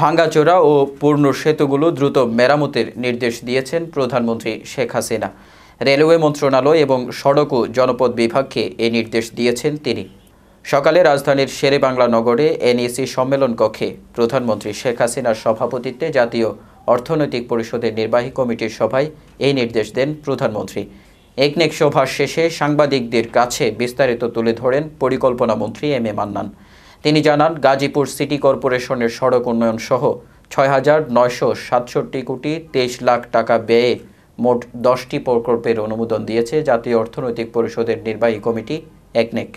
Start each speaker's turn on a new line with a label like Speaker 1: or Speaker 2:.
Speaker 1: ভাঙ্গাচোরা ও পূর্ণ সেতুগুলো দ্রুত মেরামতের নির্দেশ দিয়েছেন প্রধানমন্ত্রী শেখ হাসিনা রেলওয়ে মন্ত্রণালয় এবং সড়ক ও জনপদ বিভাগকে এ নির্দেশ দিয়েছেন তিনি সকালে রাজধানীর বাংলা নগরে এনএসি সম্মেলন কক্ষে প্রধানমন্ত্রী শেখ হাসিনার সভাপতিত্বে জাতীয় অর্থনৈতিক পরিষদের নির্বাহী কমিটির সভায় এই নির্দেশ দেন প্রধানমন্ত্রী একনেক সভা শেষে সাংবাদিকদের কাছে বিস্তারিত তুলে ধরেন পরিকল্পনামন্ত্রী এম এ মান্নান তিনি জানান গাজীপুর সিটি কর্পোরেশনের সড়ক উন্নয়ন সহ ছয় হাজার নয়শো সাতষট্টি কোটি তেইশ লাখ টাকা ব্যয়ে মোট দশটি প্রকল্পের অনুমোদন দিয়েছে জাতীয় অর্থনৈতিক পরিষদের নির্বাহী কমিটি একনেক